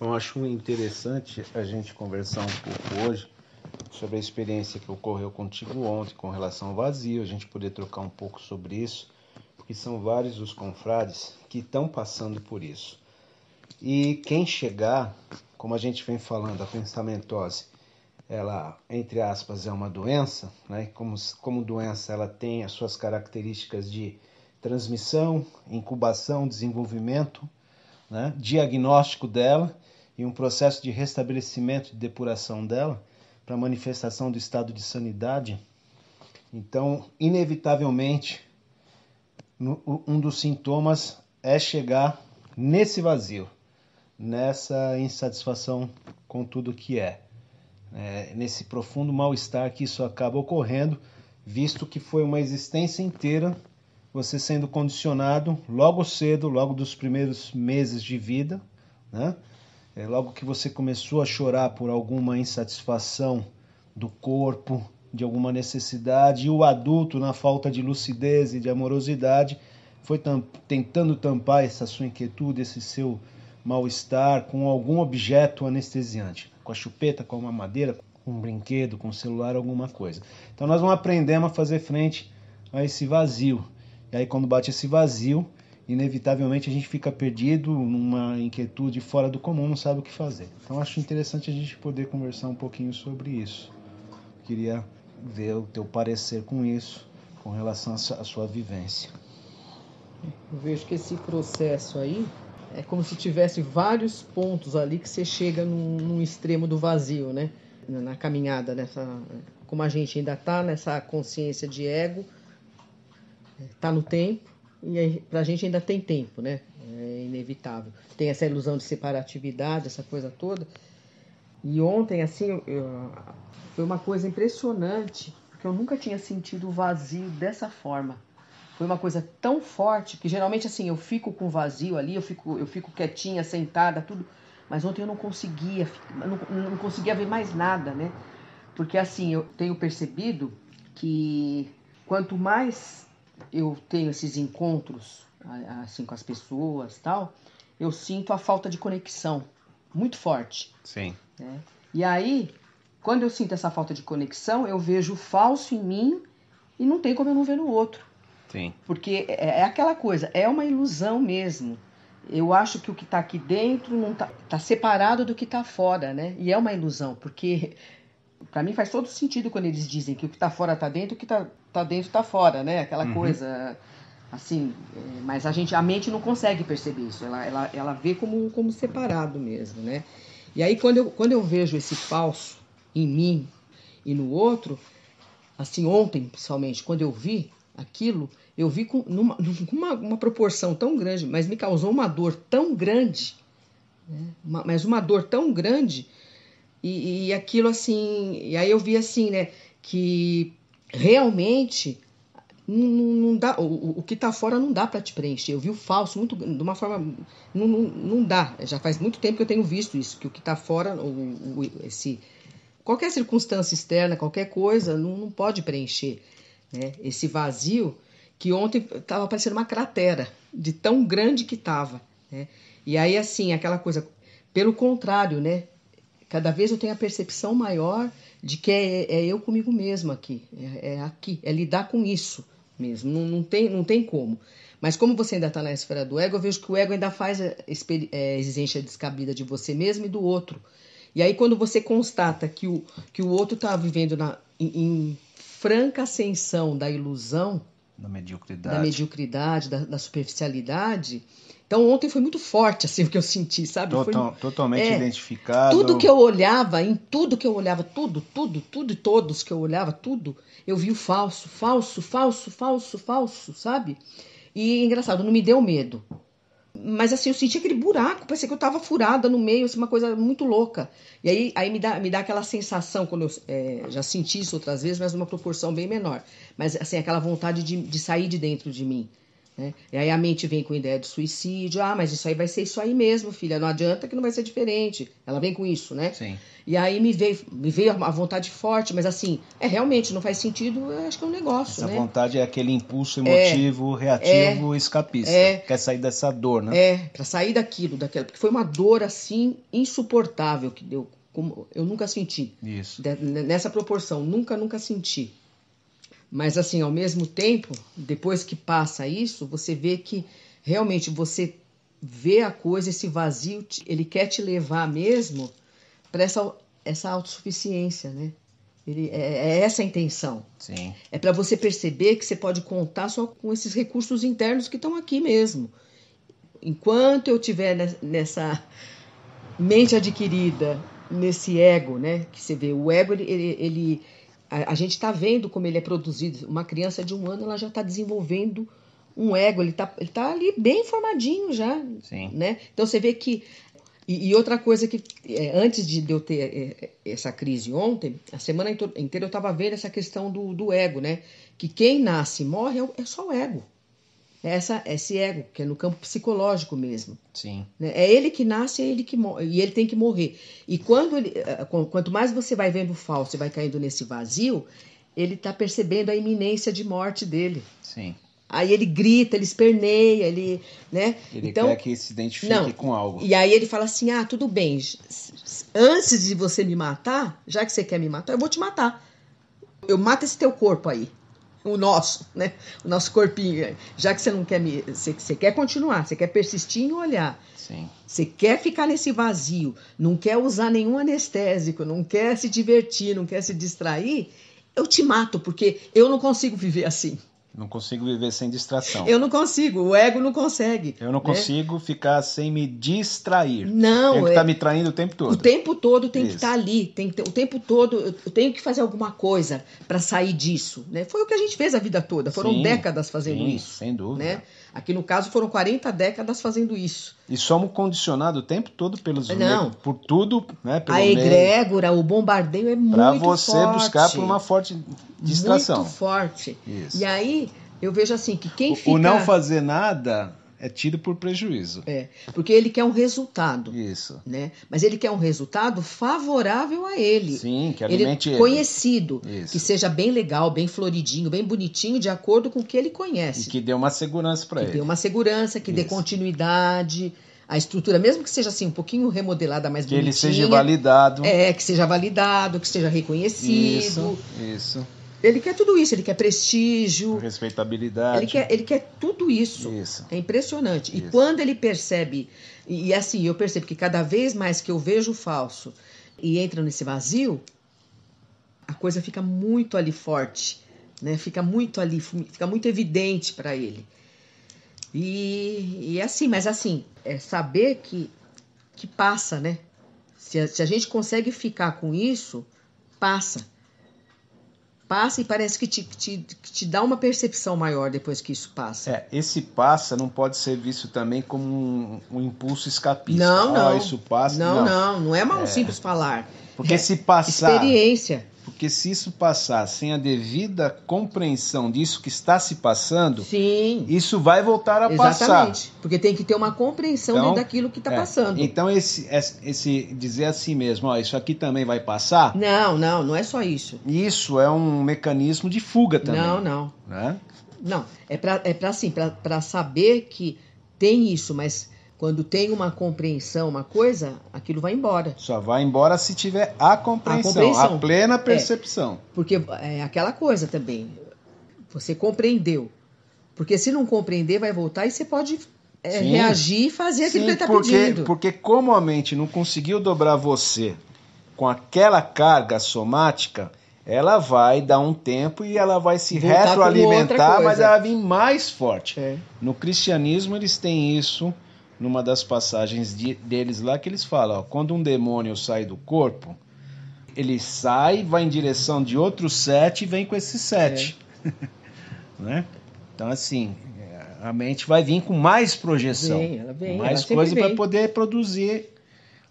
Eu acho interessante a gente conversar um pouco hoje sobre a experiência que ocorreu contigo ontem com relação ao vazio, a gente poder trocar um pouco sobre isso, porque são vários os confrades que estão passando por isso. E quem chegar, como a gente vem falando, a pensamentose, ela, entre aspas, é uma doença, né? Como, como doença, ela tem as suas características de transmissão, incubação, desenvolvimento né, diagnóstico dela e um processo de restabelecimento, de depuração dela, para manifestação do estado de sanidade. Então, inevitavelmente, no, um dos sintomas é chegar nesse vazio, nessa insatisfação com tudo que é, é nesse profundo mal-estar que isso acaba ocorrendo, visto que foi uma existência inteira você sendo condicionado logo cedo, logo dos primeiros meses de vida, né? É, logo que você começou a chorar por alguma insatisfação do corpo, de alguma necessidade, e o adulto, na falta de lucidez e de amorosidade, foi tam tentando tampar essa sua inquietude, esse seu mal-estar com algum objeto anestesiante, com a chupeta, com uma madeira, com um brinquedo, com um celular, alguma coisa. Então nós vamos aprender a fazer frente a esse vazio. E aí quando bate esse vazio, inevitavelmente a gente fica perdido numa inquietude fora do comum, não sabe o que fazer. Então acho interessante a gente poder conversar um pouquinho sobre isso. Queria ver o teu parecer com isso, com relação à sua vivência. Eu vejo que esse processo aí é como se tivesse vários pontos ali que você chega num, num extremo do vazio, né? Na, na caminhada, nessa, como a gente ainda está nessa consciência de ego, está no tempo e para a gente ainda tem tempo, né? É inevitável. Tem essa ilusão de separatividade, essa coisa toda. E ontem, assim, eu, foi uma coisa impressionante, porque eu nunca tinha sentido o vazio dessa forma. Foi uma coisa tão forte que geralmente assim eu fico com vazio ali, eu fico eu fico quietinha, sentada, tudo. Mas ontem eu não conseguia, não, não conseguia ver mais nada, né? Porque assim eu tenho percebido que quanto mais eu tenho esses encontros assim com as pessoas tal, eu sinto a falta de conexão muito forte. Sim. Né? E aí, quando eu sinto essa falta de conexão, eu vejo o falso em mim e não tem como eu não ver no outro. Sim. Porque é, é, é aquela coisa, é uma ilusão mesmo. Eu acho que o que está aqui dentro não está tá separado do que está fora, né? E é uma ilusão, porque para mim faz todo sentido quando eles dizem que o que está fora está dentro, o que está tá dentro, tá fora, né? Aquela uhum. coisa assim, é, mas a gente, a mente não consegue perceber isso, ela, ela, ela vê como, como separado mesmo, né? E aí quando eu, quando eu vejo esse falso em mim e no outro, assim ontem principalmente, quando eu vi aquilo, eu vi com numa, numa uma proporção tão grande, mas me causou uma dor tão grande, né? Uma, mas uma dor tão grande e, e aquilo assim, e aí eu vi assim, né? Que realmente não, dá, o, o que está fora não dá para te preencher. Eu vi o falso muito, de uma forma. Não, não, não dá. Já faz muito tempo que eu tenho visto isso, que o que está fora, o, o, esse, qualquer circunstância externa, qualquer coisa, não, não pode preencher. Né? Esse vazio que ontem estava parecendo uma cratera, de tão grande que estava. Né? E aí, assim, aquela coisa. Pelo contrário, né? Cada vez eu tenho a percepção maior de que é, é eu comigo mesmo aqui, é, é, aqui, é lidar com isso mesmo, não, não, tem, não tem como. Mas como você ainda está na esfera do ego, eu vejo que o ego ainda faz a é, é, exigência descabida de você mesmo e do outro. E aí quando você constata que o, que o outro está vivendo na, em, em franca ascensão da ilusão, da mediocridade, da, mediocridade, da, da superficialidade, então ontem foi muito forte assim o que eu senti, sabe? Total, foi, totalmente é, identificado. Tudo que eu olhava, em tudo que eu olhava, tudo, tudo, tudo e todos que eu olhava, tudo, eu vi o falso, falso, falso, falso, falso, sabe? E engraçado, não me deu medo. Mas assim, eu senti aquele buraco, parecia que eu tava furada no meio, assim, uma coisa muito louca. E aí, aí me, dá, me dá aquela sensação, quando eu é, já senti isso outras vezes, mas numa proporção bem menor. Mas assim, aquela vontade de, de sair de dentro de mim. Né? E aí a mente vem com ideia de suicídio. Ah, mas isso aí vai ser isso aí mesmo, filha. Não adianta que não vai ser diferente. Ela vem com isso, né? Sim. E aí me veio, me veio uma vontade forte, mas assim, é realmente, não faz sentido, acho que é um negócio. Essa né? vontade é aquele impulso emotivo, é, reativo, é, escapista. É, quer sair dessa dor, né? É, pra sair daquilo, daquela. Porque foi uma dor assim insuportável que deu. Como eu nunca senti. Isso. De, nessa proporção, nunca, nunca senti. Mas assim, ao mesmo tempo, depois que passa isso, você vê que realmente você vê a coisa, esse vazio, ele quer te levar mesmo para essa, essa autossuficiência, né? Ele, é, é essa a intenção. Sim. É para você perceber que você pode contar só com esses recursos internos que estão aqui mesmo. Enquanto eu tiver nessa mente adquirida, nesse ego, né? Que você vê, o ego, ele, ele a, gente está vendo como ele é produzido. Uma criança de um ano ela já está desenvolvendo um ego, ele está ele tá ali bem formadinho já. Sim. Né? Então você vê que. E, e outra coisa que, é, antes de eu ter é, essa crise ontem, a semana inteira eu estava vendo essa questão do, do ego, né? Que quem nasce e morre é, é só o ego essa esse ego que é no campo psicológico mesmo sim né? é ele que nasce é ele que morre, e ele tem que morrer e quando ele, eh, eh, quanto mais você vai vendo falso e vai caindo nesse vazio ele está percebendo a iminência de morte dele sim aí ele grita ele esperneia ele né ele então quer que se identifique não, com algo e aí ele fala assim ah tudo bem antes de você me matar já que você quer me matar eu vou te matar eu mato esse teu corpo aí o nosso, né? O nosso corpinho. Já que você não quer me. Você, você quer continuar, você quer persistir em olhar. Sim. Você quer ficar nesse vazio, não quer usar nenhum anestésico, não quer se divertir, não quer se distrair, eu te mato, porque eu não consigo viver assim. Não consigo viver sem distração. Eu não consigo, o ego não consegue. Eu não né? consigo ficar sem me distrair. Não. Tem que estar é... tá me traindo o tempo todo. O tempo todo tem que estar tá ali. Tem que, o tempo todo eu tenho que fazer alguma coisa para sair disso. Né? Foi o que a gente fez a vida toda. Foram sim, décadas fazendo sim, isso. Sem dúvida. Né? Aqui no caso foram 40 décadas fazendo isso. E somos condicionados o tempo todo pelos é, Não. por tudo, né? Pelo a egrégora, meio. o bombardeio é muito forte. Para você buscar por uma forte distração. Muito forte. Isso. E aí eu vejo assim que quem fica... O não fazer nada é tido por prejuízo. É, porque ele quer um resultado. Isso. Né? Mas ele quer um resultado favorável a ele. Sim, que é alimente ele. ele. Conhecido. Isso. Que seja bem legal, bem floridinho, bem bonitinho, de acordo com o que ele conhece. E que dê uma segurança para ele. Que dê uma segurança, que Isso. dê continuidade a estrutura, mesmo que seja assim um pouquinho remodelada, mais que bonitinha. Que ele seja validado. É, que seja validado, que seja reconhecido. Isso, isso. Ele quer tudo isso, ele quer prestígio. Respeitabilidade. Ele quer, ele quer tudo isso. isso. É impressionante. Isso. E quando ele percebe, e, assim, eu percebo que cada vez mais que eu vejo o falso e entra nesse vazio, a coisa fica muito ali forte, né? Fica muito ali, fica muito evidente para ele. E, e assim, mas assim, é saber que, que passa, né? Se a, se a gente consegue ficar com isso, passa passa e parece que te, te, te dá uma percepção maior depois que isso passa. É, esse passa não pode ser visto também como um, um impulso escapista. Não, não. isso passa. Não, não, não, não é mal é. simples falar. Porque é se passar. Experiência. Porque se isso passar sem a devida compreensão disso que está se passando, Sim. isso vai voltar a Exatamente. passar. Exatamente. Porque tem que ter uma compreensão então, daquilo que está é. passando. Então, esse, esse dizer assim mesmo, ó, isso aqui também vai passar? Não, não, não é só isso. Isso é um mecanismo de fuga também. Não, não. Né? Não, é para é assim, para saber que tem isso, mas quando tem uma compreensão, uma coisa, aquilo vai embora. Só vai embora se tiver a compreensão, a, compreensão. a plena é, percepção. É, porque é aquela coisa também. Você compreendeu. Porque se não compreender, vai voltar e você pode é, reagir e fazer aquilo Sim, que ele está pedindo. Porque como a mente não conseguiu dobrar você com aquela carga somática, ela vai dar um tempo e ela vai se Voltar retroalimentar, mas ela vai vir mais forte. É. No cristianismo eles têm isso numa das passagens de, deles lá que eles falam, ó, quando um demônio sai do corpo, ele sai, vai em direção de outros sete e vem com esses sete. É. né? Então, assim, é, a mente vai vir com mais projeção, vem, vem, mais coisa para poder produzir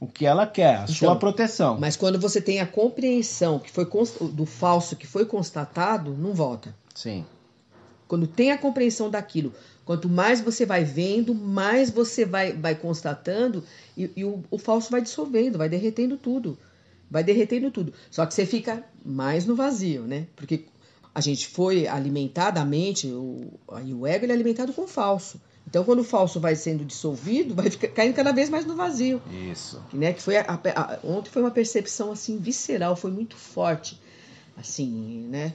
o que ela quer, a então, sua proteção. Mas quando você tem a compreensão que foi do falso que foi constatado, não volta. Sim. Quando tem a compreensão daquilo, Quanto mais você vai vendo, mais você vai, vai constatando e, e o, o falso vai dissolvendo, vai derretendo tudo. Vai derretendo tudo. Só que você fica mais no vazio, né? Porque a gente foi alimentado, a mente, o, aí o ego, ele é alimentado com o falso. Então, quando o falso vai sendo dissolvido, vai ficar, caindo cada vez mais no vazio. Isso. Né? Que foi a, a, ontem foi uma percepção assim visceral, foi muito forte, assim, né?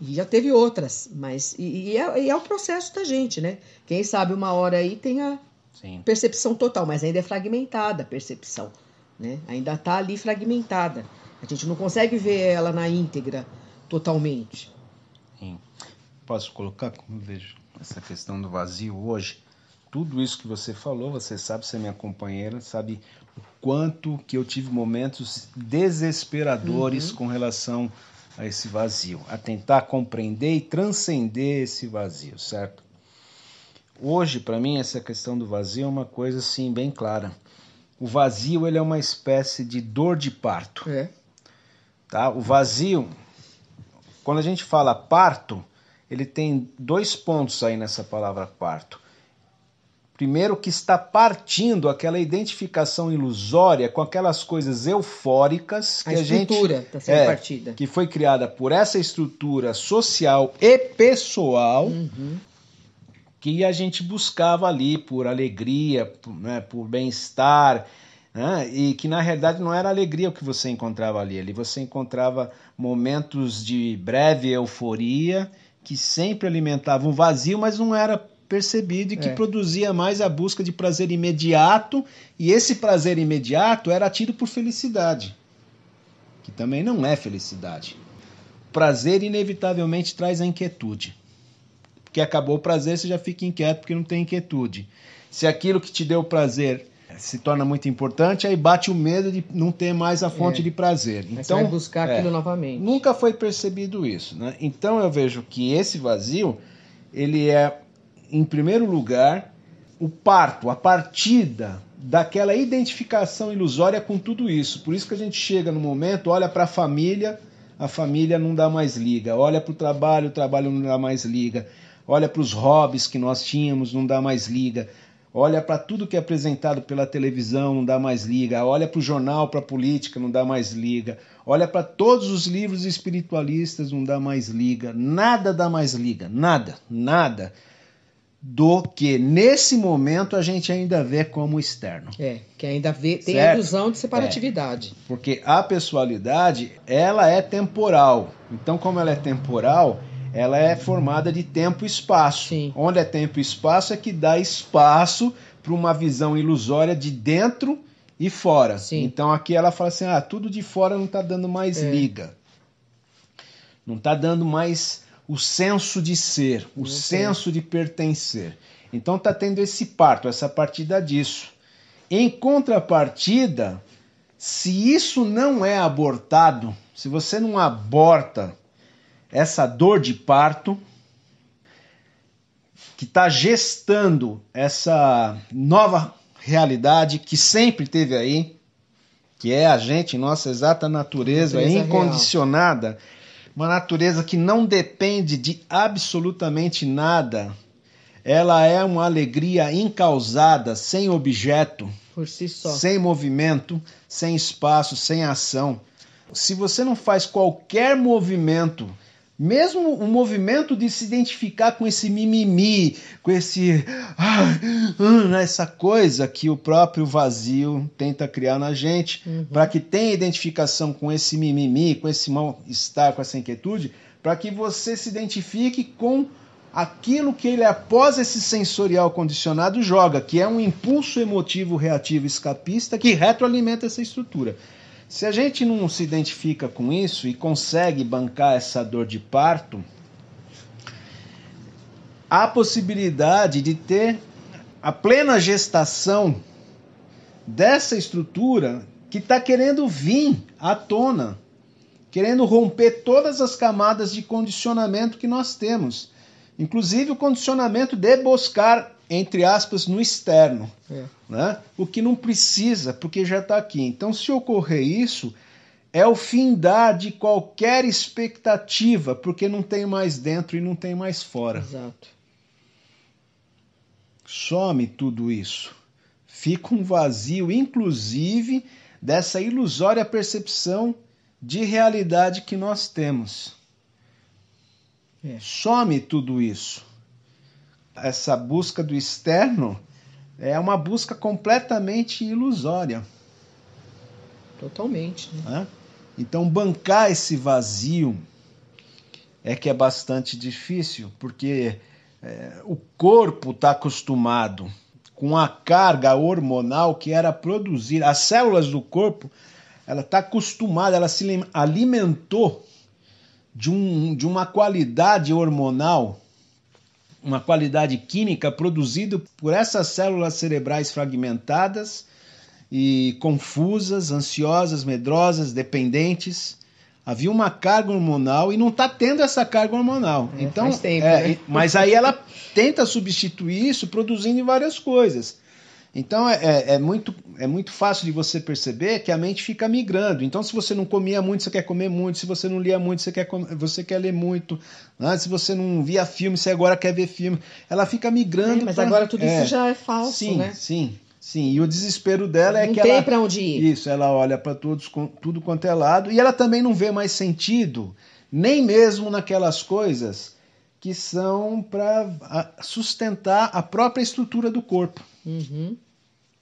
E já teve outras, mas. E, e, é, e, é, o processo da gente, né? Quem sabe uma hora aí tem a Sim. percepção total, mas ainda é fragmentada a percepção, né? Ainda está ali fragmentada. A gente não consegue ver ela na íntegra totalmente. Sim. Posso colocar, como vejo essa questão do vazio hoje? Tudo isso que você falou, você sabe, você é minha companheira, sabe o quanto que eu tive momentos desesperadores uhum. com relação a esse vazio, a tentar compreender e transcender esse vazio, certo? Hoje, para mim, essa questão do vazio é uma coisa assim bem clara. O vazio ele é uma espécie de dor de parto. É. Tá? O vazio, quando a gente fala parto, ele tem dois pontos aí nessa palavra parto. Primeiro, que está partindo aquela identificação ilusória com aquelas coisas eufóricas que a, gente estrutura está sendo é, partida. Que foi criada por essa estrutura social e pessoal. Uhum. Que a gente buscava ali por alegria, por, né, por bem-estar, né? e que na realidade não era alegria o que você encontrava ali. Ali você encontrava momentos de breve euforia que sempre alimentavam um vazio, mas não era percebido e que é. produzia mais a busca de prazer imediato e esse prazer imediato era tido por felicidade, que também não é felicidade. Prazer inevitavelmente traz a inquietude. Porque acabou o prazer, você já fica inquieto porque não tem inquietude. Se aquilo que te deu prazer se torna muito importante, aí bate o medo de não ter mais a fonte é. de prazer. Então você vai buscar aquilo é, novamente. Nunca foi percebido isso, né? Então eu vejo que esse vazio ele é em primeiro lugar, o parto, a partida daquela identificação ilusória com tudo isso. Por isso que a gente chega no momento, olha para a família, a família não dá mais liga, olha para o trabalho, o trabalho não dá mais liga, olha para os hobbies que nós tínhamos, não dá mais liga, olha para tudo que é apresentado pela televisão, não dá mais liga, olha para o jornal, para a política, não dá mais liga, olha para todos os livros espiritualistas, não dá mais liga, nada dá mais liga, nada, nada do que nesse momento a gente ainda vê como externo. É, que ainda vê, tem certo? a ilusão de separatividade. É, porque a pessoalidade, ela é temporal. Então, como ela é temporal, ela é formada de tempo e espaço. Sim. Onde é tempo e espaço é que dá espaço para uma visão ilusória de dentro e fora. Sim. Então aqui ela fala assim: ah, tudo de fora não está dando mais é. liga. Não está dando mais o senso de ser, o Entendi. senso de pertencer. Então está tendo esse parto, essa partida disso. Em contrapartida, se isso não é abortado, se você não aborta essa dor de parto, que está gestando essa nova realidade que sempre teve aí, que é a gente, nossa exata natureza, natureza incondicionada. Real uma natureza que não depende de absolutamente nada. Ela é uma alegria incausada, sem objeto, si sem movimento, sem espaço, sem ação. Se você não faz qualquer movimento mesmo o movimento de se identificar com esse mimimi, com esse ah, essa coisa que o próprio vazio tenta criar na gente, uhum. para que tenha identificação com esse mimimi, com esse mal-estar, com essa inquietude, para que você se identifique com aquilo que ele, após esse sensorial condicionado, joga, que é um impulso emotivo reativo escapista que retroalimenta essa estrutura. Se a gente não se identifica com isso e consegue bancar essa dor de parto, há possibilidade de ter a plena gestação dessa estrutura que está querendo vir à tona, querendo romper todas as camadas de condicionamento que nós temos, inclusive o condicionamento de buscar entre aspas, no externo. É. Né? O que não precisa, porque já está aqui. Então, se ocorrer isso, é o findar de qualquer expectativa, porque não tem mais dentro e não tem mais fora. Exato. Some tudo isso. Fica um vazio, inclusive, dessa ilusória percepção de realidade que nós temos. É. Some tudo isso essa busca do externo é uma busca completamente ilusória. Totalmente. Né? né? Então, bancar esse vazio é que é bastante difícil, porque é, o corpo está acostumado com a carga hormonal que era produzir. As células do corpo, ela está acostumada, ela se alimentou de, um, de uma qualidade hormonal uma qualidade química produzida por essas células cerebrais fragmentadas e confusas, ansiosas, medrosas, dependentes. Havia uma carga hormonal e não está tendo essa carga hormonal. É, então, tempo, é, né? mas aí ela tenta substituir isso produzindo várias coisas. Então é, é, é, muito, é muito fácil de você perceber que a mente fica migrando. Então, se você não comia muito, você quer comer muito. Se você não lia muito, você quer, comer, você quer ler muito. Né? se você não via filme, você agora quer ver filme. Ela fica migrando. É, mas pra... agora tudo é. isso já é falso, sim, né? Sim, sim. E o desespero dela é que ela. Não tem para onde ir. Isso, ela olha para tudo quanto é lado. E ela também não vê mais sentido, nem mesmo naquelas coisas que são para sustentar a própria estrutura do corpo. Uhum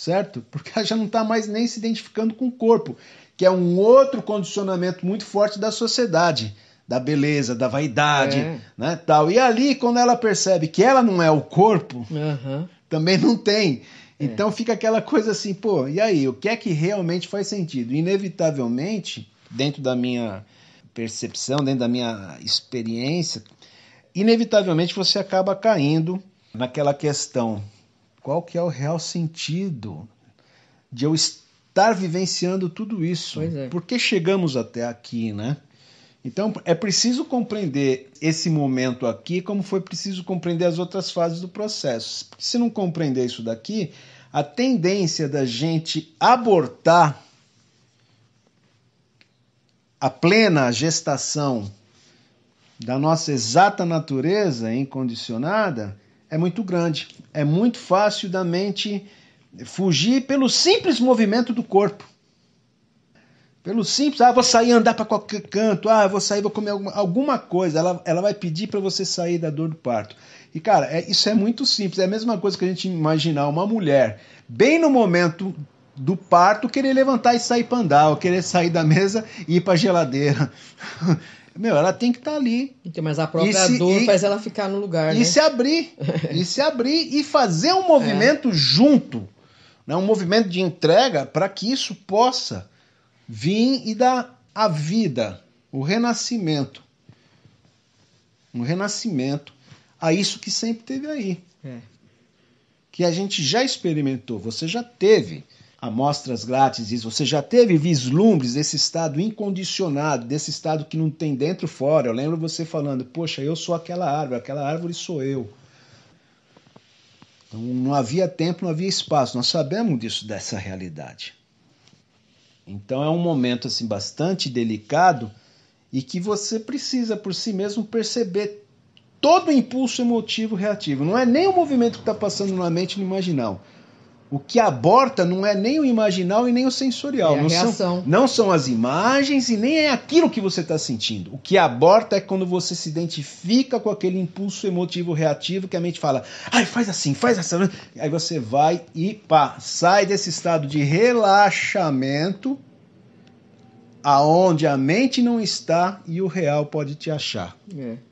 certo? Porque ela já não está mais nem se identificando com o corpo, que é um outro condicionamento muito forte da sociedade, da beleza, da vaidade, é. né, tal. E ali, quando ela percebe que ela não é o corpo, uhum. também não tem. É. Então fica aquela coisa assim, pô, e aí, o que é que realmente faz sentido? Inevitavelmente, dentro da minha percepção, dentro da minha experiência, inevitavelmente você acaba caindo naquela questão qual que é o real sentido de eu estar vivenciando tudo isso? É. Por que chegamos até aqui, né? Então é preciso compreender esse momento aqui, como foi preciso compreender as outras fases do processo. Se não compreender isso daqui, a tendência da gente abortar a plena gestação da nossa exata natureza incondicionada é muito grande. É muito fácil da mente fugir pelo simples movimento do corpo. Pelo simples, ah, vou sair andar para qualquer canto, ah, vou sair, vou comer alguma, alguma coisa. Ela, ela vai pedir para você sair da dor do parto. E, cara, é, isso é muito simples. É a mesma coisa que a gente imaginar uma mulher, bem no momento do parto, querer levantar e sair para andar, ou querer sair da mesa e ir para geladeira. Meu, ela tem que estar tá ali. Então, mas a própria se, dor e, faz ela ficar no lugar. E né? se abrir. e se abrir e fazer um movimento é. junto. Né? Um movimento de entrega para que isso possa vir e dar a vida, o renascimento. Um renascimento a isso que sempre teve aí. É. Que a gente já experimentou, você já teve amostras grátis, diz, você já teve vislumbres desse estado incondicionado, desse estado que não tem dentro fora. Eu lembro você falando, poxa, eu sou aquela árvore, aquela árvore sou eu. Então, não havia tempo, não havia espaço. Nós sabemos disso, dessa realidade. Então é um momento assim bastante delicado e que você precisa por si mesmo perceber todo o impulso emotivo reativo. Não é nem o movimento que está passando na mente no imaginal. O que aborta não é nem o imaginal e nem o sensorial. É não, são, não são as imagens e nem é aquilo que você está sentindo. O que aborta é quando você se identifica com aquele impulso emotivo reativo que a mente fala, ai, faz assim, faz assim. Aí você vai e pá, sai desse estado de relaxamento, aonde a mente não está e o real pode te achar. É.